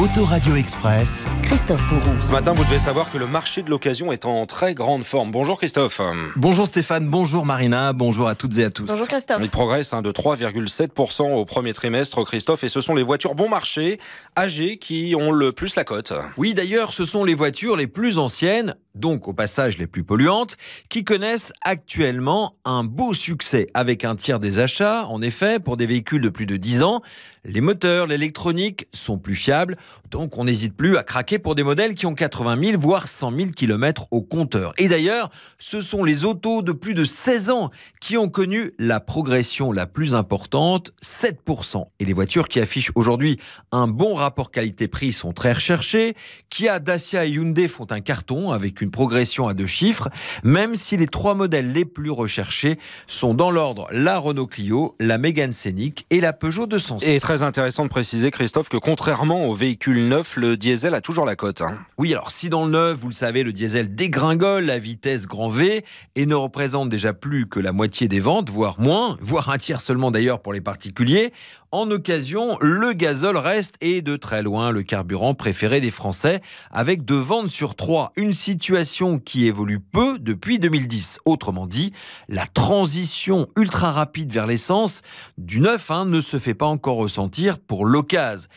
Autoradio Express, Christophe Pourou. Ce matin, vous devez savoir que le marché de l'occasion est en très grande forme. Bonjour Christophe. Bonjour Stéphane, bonjour Marina, bonjour à toutes et à tous. Bonjour Christophe. Il progresse hein, de 3,7% au premier trimestre, Christophe, et ce sont les voitures bon marché, âgées, qui ont le plus la cote. Oui, d'ailleurs, ce sont les voitures les plus anciennes, donc au passage les plus polluantes, qui connaissent actuellement un beau succès avec un tiers des achats. En effet, pour des véhicules de plus de 10 ans, les moteurs, l'électronique sont plus fiables, donc on n'hésite plus à craquer pour des modèles qui ont 80 000 voire 100 000 km au compteur. Et d'ailleurs, ce sont les autos de plus de 16 ans qui ont connu la progression la plus importante, 7%. Et les voitures qui affichent aujourd'hui un bon rapport qualité-prix sont très recherchées. Kia, Dacia et Hyundai font un carton avec une progression à deux chiffres, même si les trois modèles les plus recherchés sont dans l'ordre la Renault Clio, la Mégane Scénic et la Peugeot 206. Et très intéressant de préciser, Christophe, que contrairement aux véhicules neufs, le diesel a toujours la cote. Hein. Oui, alors si dans le neuf, vous le savez, le diesel dégringole à vitesse grand V et ne représente déjà plus que la moitié des ventes, voire moins, voire un tiers seulement d'ailleurs pour les particuliers, en occasion, le gazole reste et de très loin le carburant préféré des Français, avec deux ventes sur trois. Une situation situation qui évolue peu depuis 2010. Autrement dit, la transition ultra rapide vers l'essence du neuf hein, ne se fait pas encore ressentir pour l'occasion.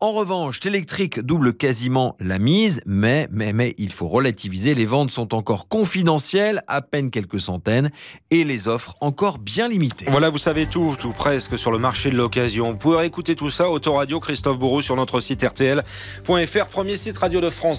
En revanche, l'électrique double quasiment la mise, mais, mais, mais il faut relativiser, les ventes sont encore confidentielles, à peine quelques centaines, et les offres encore bien limitées. Voilà, vous savez tout, tout presque sur le marché de l'occasion. Vous pouvez écouter tout ça, Autoradio, Christophe Bourreau sur notre site rtl.fr, premier site radio de France.